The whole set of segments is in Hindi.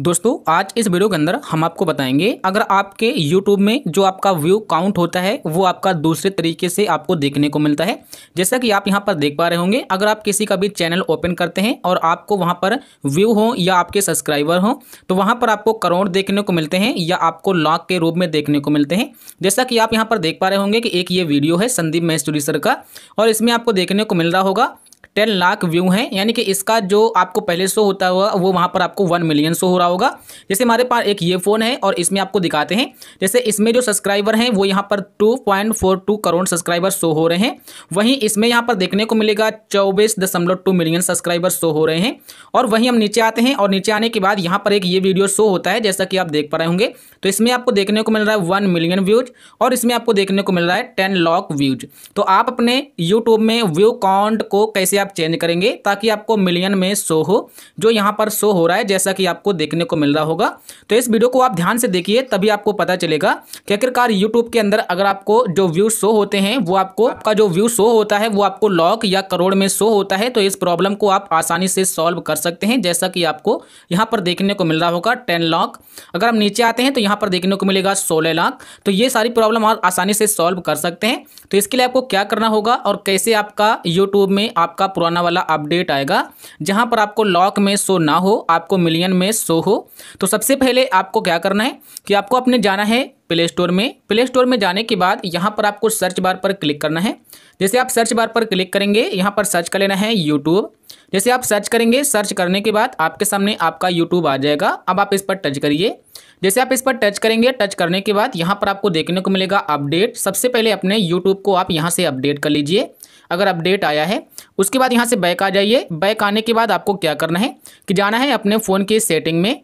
दोस्तों आज इस वीडियो के अंदर हम आपको बताएंगे अगर आपके YouTube में जो आपका व्यू काउंट होता है वो आपका दूसरे तरीके से आपको देखने को मिलता है जैसा कि आप यहाँ पर देख पा रहे होंगे अगर आप किसी का भी चैनल ओपन करते हैं और आपको वहाँ पर व्यू हो या आपके सब्सक्राइबर हो तो वहाँ पर आपको करोड़ देखने को मिलते हैं या आपको लाख के रूप में देखने को मिलते हैं जैसा कि आप यहाँ पर देख पा रहे होंगे कि एक ये वीडियो है संदीप महेश्वरी सर का और इसमें आपको देखने को मिल रहा होगा टेन लाख व्यू हैं यानी कि इसका जो आपको पहले शो होता हुआ वो वहाँ पर आपको वन मिलियन शो हो रहा होगा जैसे हमारे पास एक ये फ़ोन है और इसमें आपको दिखाते हैं जैसे इसमें जो सब्सक्राइबर हैं वो यहाँ पर two point four two crore subscriber show हो रहे हैं वहीं इसमें यहाँ पर देखने को मिलेगा चौबीस दशमलव टू मिलियन सब्सक्राइबर शो हो रहे हैं और वहीं हम नीचे आते हैं और नीचे आने के बाद यहाँ पर एक ये वीडियो शो होता है जैसा कि आप देख पा रहे होंगे तो इसमें आपको देखने को मिल रहा है वन मिलियन व्यूज और इसमें आपको देखने को मिल रहा है टेन लॉक व्यूज तो आप अपने यूट्यूब में व्यू काउंट को कैसे आप चेंज करेंगे ताकि आपको मिलियन में शो हो जो यहाँ पर शो हो रहा है जैसा कि आपको देखने को मिल रहा होगा तो इस वीडियो को आप ध्यान से देखिए तभी आपको पता चलेगा कि आखिरकार यूट्यूब के अंदर अगर आपको जो व्यू शो होते हैं वो आपको आपका जो व्यू शो होता है वो आपको लॉक या करोड़ में शो होता है तो इस प्रॉब्लम को आप आसानी से सॉल्व कर सकते हैं जैसा कि आपको यहाँ पर देखने को मिल रहा होगा टेन लॉक अगर हम नीचे आते हैं तो यहाँ पर देखने को मिलेगा सोलह लाख तो ये सारी प्रॉब्लम आप आसानी से सॉल्व कर सकते हैं तो इसके लिए आपको क्या करना होगा और कैसे आपका यूट्यूब में आपका पुराना वाला अपडेट आएगा जहां पर आपको लॉक में शो ना हो आपको मिलियन में शो हो तो सबसे पहले आपको क्या करना है कि आपको अपने जाना है प्ले स्टोर में प्ले स्टोर में जाने के बाद यहाँ पर आपको सर्च बार पर क्लिक करना है जैसे आप सर्च बार पर क्लिक करेंगे यहाँ पर सर्च कर लेना है यूट्यूब जैसे आप सर्च करेंगे सर्च करने के बाद आपके सामने आपका यूट्यूब आ जाएगा अब आप इस पर टच करिए जैसे आप इस पर टच करेंगे टच करने के बाद यहाँ पर आपको देखने को मिलेगा अपडेट सबसे पहले अपने यूट्यूब को आप यहाँ से अपडेट कर लीजिए अगर अपडेट आया है उसके बाद यहाँ से बैक आ जाइए बैक आने के बाद आपको क्या करना है कि जाना है अपने फ़ोन की सेटिंग में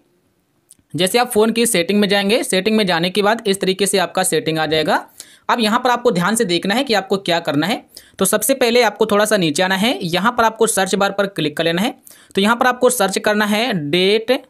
जैसे आप फ़ोन की सेटिंग में जाएंगे सेटिंग में जाने के बाद इस तरीके से आपका सेटिंग आ जाएगा अब यहाँ पर आपको ध्यान से देखना है कि आपको क्या करना है तो सबसे पहले आपको थोड़ा सा नीचे आना है यहाँ पर आपको सर्च बार पर क्लिक कर लेना है तो यहाँ पर आपको सर्च करना है डेट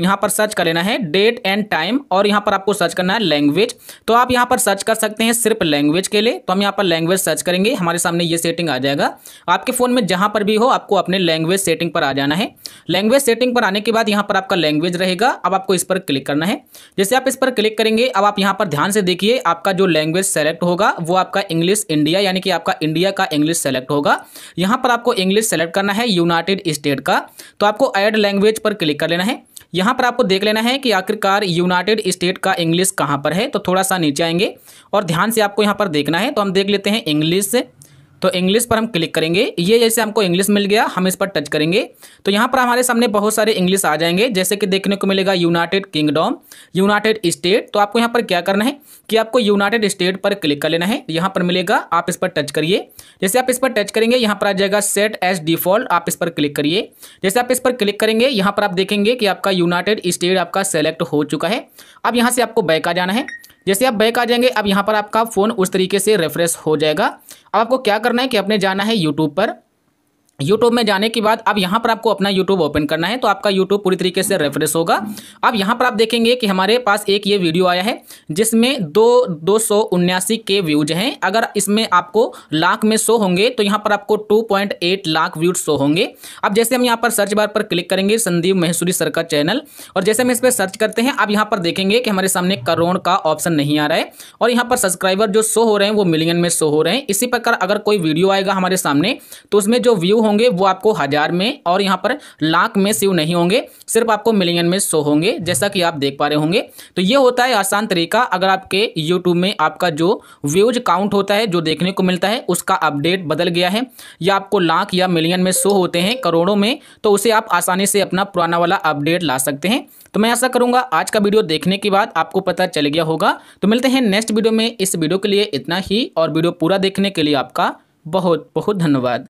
यहाँ पर सर्च कर लेना है डेट एंड टाइम और यहाँ पर आपको सर्च करना है लैंग्वेज तो आप यहाँ पर सर्च कर सकते हैं सिर्फ लैंग्वेज के लिए तो हम यहाँ पर लैंग्वेज सर्च करेंगे हमारे सामने ये सेटिंग आ जाएगा आपके फ़ोन में जहाँ पर भी हो आपको अपने लैंग्वेज सेटिंग पर आ जाना है लैंग्वेज सेटिंग पर आने के बाद यहाँ पर आपका लैंग्वेज रहेगा अब आपको इस पर क्लिक करना है जैसे आप इस पर क्लिक करेंगे अब आप यहाँ पर ध्यान से देखिए आपका जो लैंग्वेज सेलेक्ट होगा वो आपका इंग्लिश इंडिया यानी कि आपका इंडिया का इंग्लिश सेलेक्ट होगा यहाँ पर आपको इंग्लिश सेलेक्ट करना है यूनाइटेड स्टेट का तो आपको एड लैंग्वेज पर क्लिक कर लेना है यहाँ पर आपको देख लेना है कि आखिरकार यूनाइटेड स्टेट का इंग्लिश कहाँ पर है तो थोड़ा सा नीचे आएंगे और ध्यान से आपको यहाँ पर देखना है तो हम देख लेते हैं इंग्लिश तो इंग्लिश पर हम क्लिक करेंगे ये जैसे हमको इंग्लिश मिल गया हम इस पर टच करेंगे तो यहाँ पर हमारे सामने बहुत सारे इंग्लिश आ जाएंगे जैसे कि देखने को मिलेगा यूनाइटेड किंगडम यूनाइटेड स्टेट तो आपको यहाँ पर क्या करना है कि आपको यूनाइटेड स्टेट पर क्लिक कर लेना है यहाँ पर मिलेगा आप इस पर टच करिए जैसे आप इस पर टच करेंगे यहाँ पर आ जाएगा सेट एज डिफॉल्ट आप इस पर क्लिक करिए जैसे आप इस पर क्लिक करेंगे यहाँ पर आप देखेंगे कि आपका यूनाइटेड स्टेट आपका सेलेक्ट हो चुका है अब यहाँ से आपको बैक आ जाना है जैसे आप बैक आ जाएंगे अब यहाँ पर आपका फ़ोन उस तरीके से रेफ्रेश हो जाएगा अब आपको क्या करना है कि आपने जाना है यूट्यूब पर यूट्यूब में जाने के बाद अब यहाँ पर आपको अपना यूट्यूब ओपन करना है तो आपका यूट्यूब पूरी तरीके से रेफरेंस होगा अब यहाँ पर आप देखेंगे कि हमारे पास एक ये वीडियो आया है जिसमें दो दो सौ उन्यासी के व्यूज हैं अगर इसमें आपको लाख में शो होंगे तो यहाँ पर आपको two point eight lakh views show होंगे अब जैसे हम यहाँ पर सर्च बार पर क्लिक करेंगे संदीप महेश्वरी सर का चैनल और जैसे हम इस पर सर्च करते हैं अब यहाँ पर देखेंगे कि हमारे सामने करोड़ का ऑप्शन नहीं आ रहा है और यहाँ पर सब्सक्राइबर जो शो हो रहे हैं वो मिलियन में शो हो रहे हैं इसी प्रकार अगर कोई वीडियो आएगा हमारे सामने तो उसमें जो व्यू होंगे वो आपको हज़ार में और यहाँ पर लाख में शिव नहीं होंगे सिर्फ आपको मिलियन में शो होंगे जैसा कि आप देख पा रहे होंगे तो ये होता है आसान तरीका अगर आपके यूट्यूब में आपका जो व्यूज काउंट होता है जो देखने को मिलता है उसका अपडेट बदल गया है या आपको लाख या मिलियन में शो होते हैं करोड़ों में तो उसे आप आसानी से अपना पुराना वाला अपडेट ला सकते हैं तो मैं ऐसा करूंगा आज का वीडियो देखने के बाद आपको पता चल गया होगा तो मिलते हैं नेक्स्ट वीडियो में इस वीडियो के लिए इतना ही और वीडियो पूरा देखने के लिए आपका बहुत बहुत धन्यवाद